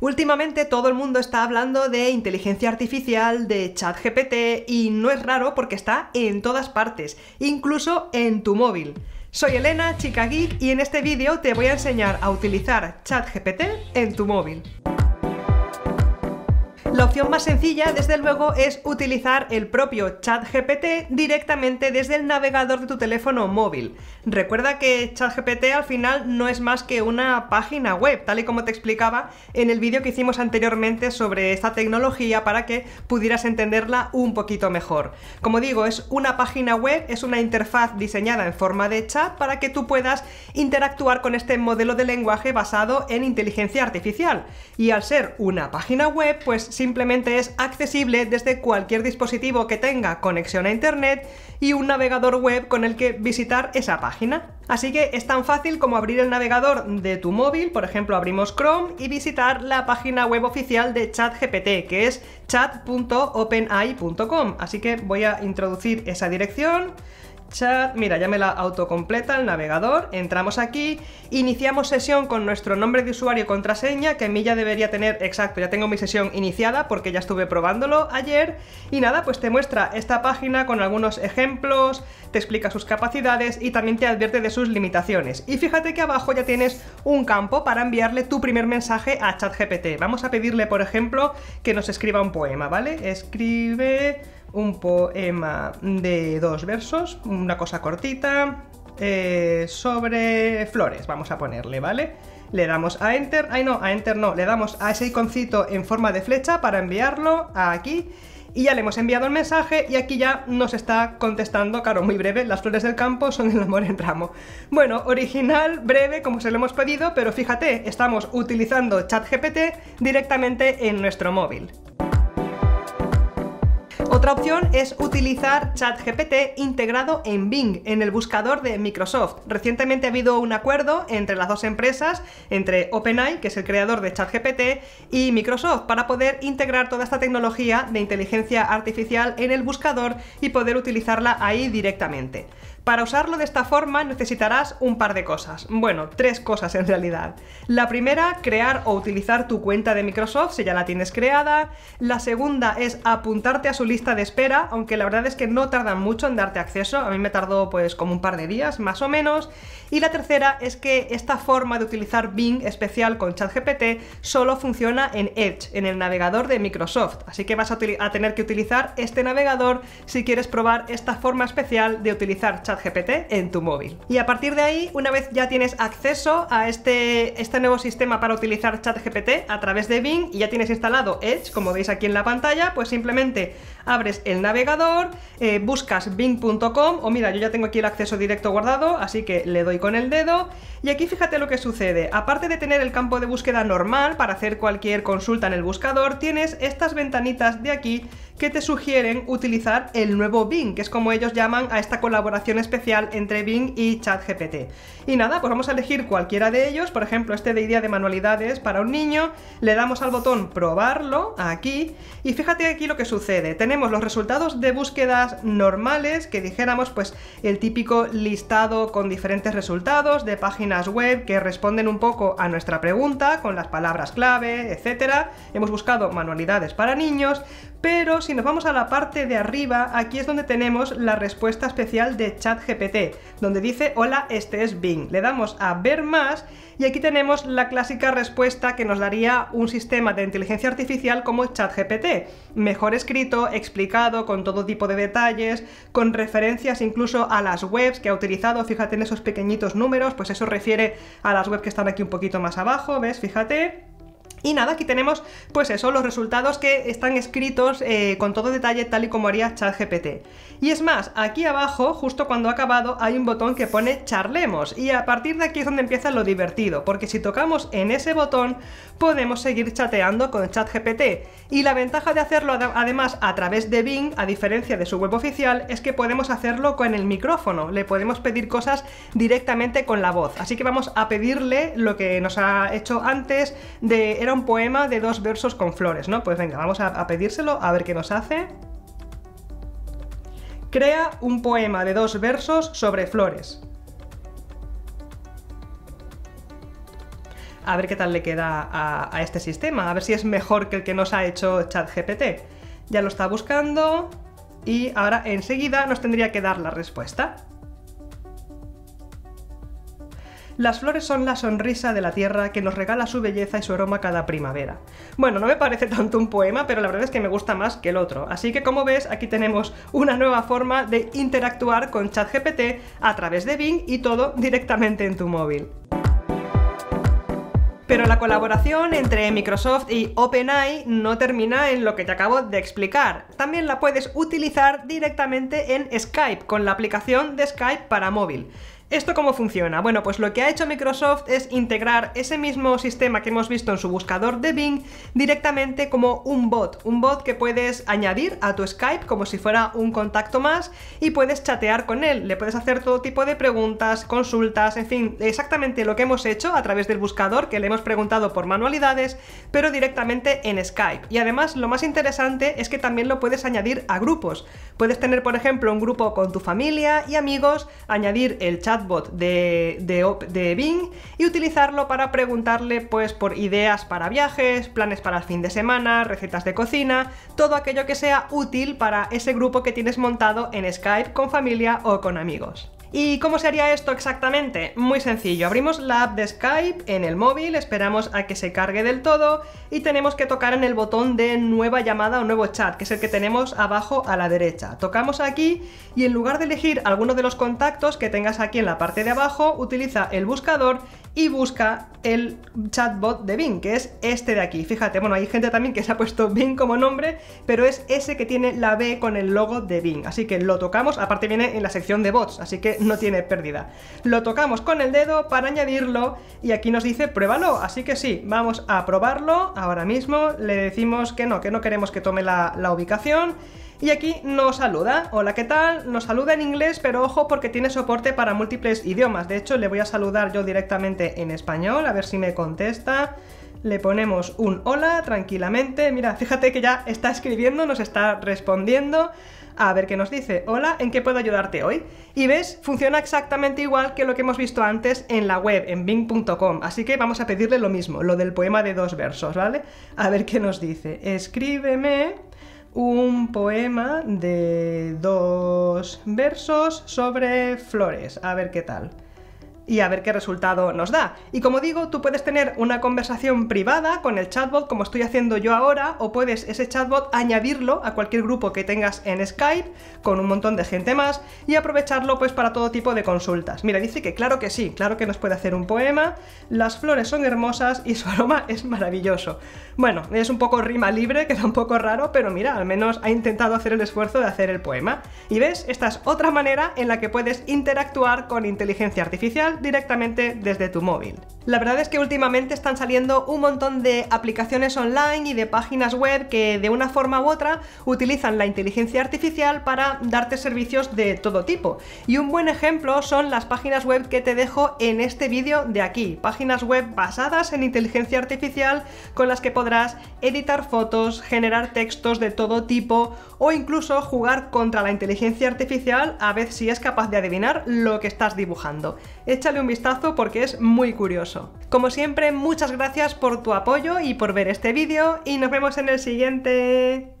Últimamente todo el mundo está hablando de inteligencia artificial, de chat GPT y no es raro porque está en todas partes, incluso en tu móvil. Soy Elena, chica geek, y en este vídeo te voy a enseñar a utilizar ChatGPT en tu móvil. La opción más sencilla, desde luego, es utilizar el propio ChatGPT directamente desde el navegador de tu teléfono móvil. Recuerda que ChatGPT al final no es más que una página web, tal y como te explicaba en el vídeo que hicimos anteriormente sobre esta tecnología para que pudieras entenderla un poquito mejor. Como digo, es una página web, es una interfaz diseñada en forma de chat para que tú puedas interactuar con este modelo de lenguaje basado en inteligencia artificial. Y al ser una página web, pues si simplemente es accesible desde cualquier dispositivo que tenga conexión a Internet y un navegador web con el que visitar esa página. Así que es tan fácil como abrir el navegador de tu móvil, por ejemplo abrimos Chrome y visitar la página web oficial de ChatGPT, que es chat.openai.com. Así que voy a introducir esa dirección Chat, mira, ya me la autocompleta el navegador, entramos aquí, iniciamos sesión con nuestro nombre de usuario y contraseña, que a mí ya debería tener, exacto, ya tengo mi sesión iniciada porque ya estuve probándolo ayer, y nada, pues te muestra esta página con algunos ejemplos, te explica sus capacidades y también te advierte de sus limitaciones. Y fíjate que abajo ya tienes un campo para enviarle tu primer mensaje a ChatGPT. Vamos a pedirle, por ejemplo, que nos escriba un poema, ¿vale? Escribe un poema de dos versos, una cosa cortita, eh, sobre flores, vamos a ponerle, ¿vale? Le damos a Enter, ay no, a Enter no, le damos a ese iconcito en forma de flecha para enviarlo aquí y ya le hemos enviado el mensaje y aquí ya nos está contestando, claro, muy breve, las flores del campo son el amor en ramo. Bueno, original, breve, como se lo hemos pedido, pero fíjate, estamos utilizando ChatGPT directamente en nuestro móvil. Otra opción es utilizar ChatGPT integrado en Bing, en el buscador de Microsoft. Recientemente ha habido un acuerdo entre las dos empresas, entre OpenAI, que es el creador de ChatGPT, y Microsoft, para poder integrar toda esta tecnología de inteligencia artificial en el buscador y poder utilizarla ahí directamente. Para usarlo de esta forma necesitarás un par de cosas, bueno, tres cosas en realidad. La primera, crear o utilizar tu cuenta de Microsoft si ya la tienes creada. La segunda es apuntarte a su lista de espera, aunque la verdad es que no tardan mucho en darte acceso, a mí me tardó pues como un par de días más o menos. Y la tercera es que esta forma de utilizar Bing especial con ChatGPT solo funciona en Edge, en el navegador de Microsoft, así que vas a, a tener que utilizar este navegador si quieres probar esta forma especial de utilizar ChatGPT gpt en tu móvil. Y a partir de ahí, una vez ya tienes acceso a este, este nuevo sistema para utilizar ChatGPT a través de Bing y ya tienes instalado Edge, como veis aquí en la pantalla, pues simplemente abres el navegador, eh, buscas bing.com o mira, yo ya tengo aquí el acceso directo guardado, así que le doy con el dedo y aquí fíjate lo que sucede. Aparte de tener el campo de búsqueda normal para hacer cualquier consulta en el buscador, tienes estas ventanitas de aquí que te sugieren utilizar el nuevo Bing, que es como ellos llaman a esta colaboración especial entre Bing y ChatGPT. Y nada, pues vamos a elegir cualquiera de ellos, por ejemplo, este de idea de manualidades para un niño, le damos al botón probarlo aquí y fíjate aquí lo que sucede. Tenemos los resultados de búsquedas normales, que dijéramos pues el típico listado con diferentes resultados de páginas web que responden un poco a nuestra pregunta con las palabras clave, etcétera. Hemos buscado manualidades para niños, pero si nos vamos a la parte de arriba, aquí es donde tenemos la respuesta especial de ChatGPT, donde dice hola, este es Bing. Le damos a ver más y aquí tenemos la clásica respuesta que nos daría un sistema de inteligencia artificial como ChatGPT. Mejor escrito, explicado, con todo tipo de detalles, con referencias incluso a las webs que ha utilizado. Fíjate en esos pequeñitos números, pues eso refiere a las webs que están aquí un poquito más abajo, ¿ves? Fíjate. Y nada, aquí tenemos pues eso, los resultados que están escritos eh, con todo detalle tal y como haría ChatGPT. Y es más, aquí abajo, justo cuando ha acabado, hay un botón que pone charlemos y a partir de aquí es donde empieza lo divertido, porque si tocamos en ese botón podemos seguir chateando con ChatGPT. Y la ventaja de hacerlo además a través de Bing, a diferencia de su web oficial, es que podemos hacerlo con el micrófono, le podemos pedir cosas directamente con la voz. Así que vamos a pedirle lo que nos ha hecho antes de... Era un poema de dos versos con flores, ¿no? Pues venga, vamos a, pedírselo, a ver qué nos hace. Crea un poema de dos versos sobre flores. A ver qué tal le queda a, a este sistema, a ver si es mejor que el que nos ha hecho ChatGPT. Ya lo está buscando y ahora enseguida nos tendría que dar la respuesta. Las flores son la sonrisa de la tierra que nos regala su belleza y su aroma cada primavera. Bueno, no me parece tanto un poema, pero la verdad es que me gusta más que el otro. Así que como ves, aquí tenemos una nueva forma de interactuar con ChatGPT a través de Bing y todo directamente en tu móvil. Pero la colaboración entre Microsoft y OpenAI no termina en lo que te acabo de explicar. También la puedes utilizar directamente en Skype, con la aplicación de Skype para móvil. ¿Esto cómo funciona? Bueno, pues lo que ha hecho Microsoft es integrar ese mismo sistema que hemos visto en su buscador de Bing directamente como un bot, un bot que puedes añadir a tu Skype como si fuera un contacto más y puedes chatear con él, le puedes hacer todo tipo de preguntas, consultas, en fin, exactamente lo que hemos hecho a través del buscador que le hemos preguntado por manualidades, pero directamente en Skype. Y además lo más interesante es que también lo puedes añadir a grupos. Puedes tener, por ejemplo, un grupo con tu familia y amigos, añadir el chat bot de, de, Bing y utilizarlo para preguntarle pues, por ideas para viajes, planes para el fin de semana, recetas de cocina, todo aquello que sea útil para ese grupo que tienes montado en Skype con familia o con amigos. ¿Y cómo se haría esto exactamente? Muy sencillo, abrimos la app de Skype en el móvil, esperamos a que se cargue del todo y tenemos que tocar en el botón de nueva llamada o nuevo chat, que es el que tenemos abajo a la derecha. Tocamos aquí y en lugar de elegir alguno de los contactos que tengas aquí en la parte de abajo, utiliza el buscador y busca el chatbot de Bing, que es este de aquí. Fíjate, bueno, hay gente también que se ha puesto Bing como nombre, pero es ese que tiene la B con el logo de Bing. Así que lo tocamos, aparte viene en la sección de bots, así que no tiene pérdida. Lo tocamos con el dedo para añadirlo y aquí nos dice pruébalo, así que sí, vamos a probarlo ahora mismo, le decimos que no, que no queremos que tome la, la ubicación y aquí nos saluda. Hola, ¿qué tal? Nos saluda en inglés, pero ojo porque tiene soporte para múltiples idiomas. De hecho, le voy a saludar yo directamente en español, a ver si me contesta. Le ponemos un hola tranquilamente. Mira, fíjate que ya está escribiendo, nos está respondiendo. A ver qué nos dice. Hola, ¿en qué puedo ayudarte hoy? Y ves, funciona exactamente igual que lo que hemos visto antes en la web, en bing.com. Así que vamos a pedirle lo mismo, lo del poema de dos versos, ¿vale? A ver qué nos dice. Escríbeme un poema de dos versos sobre flores. A ver qué tal y a ver qué resultado nos da. Y como digo, tú puedes tener una conversación privada con el chatbot como estoy haciendo yo ahora o puedes ese chatbot añadirlo a cualquier grupo que tengas en Skype con un montón de gente más y aprovecharlo pues para todo tipo de consultas. Mira, dice que claro que sí, claro que nos puede hacer un poema, las flores son hermosas y su aroma es maravilloso. Bueno, es un poco rima libre, queda un poco raro, pero mira, al menos ha intentado hacer el esfuerzo de hacer el poema. Y ves, esta es otra manera en la que puedes interactuar con inteligencia artificial directamente desde tu móvil. La verdad es que últimamente están saliendo un montón de aplicaciones online y de páginas web que de una forma u otra utilizan la inteligencia artificial para darte servicios de todo tipo. Y un buen ejemplo son las páginas web que te dejo en este vídeo de aquí, páginas web basadas en inteligencia artificial con las que podrás editar fotos, generar textos de todo tipo o incluso jugar contra la inteligencia artificial a ver si es capaz de adivinar lo que estás dibujando. Échale un vistazo porque es muy curioso. Como siempre, muchas gracias por tu apoyo y por ver este vídeo y nos vemos en el siguiente.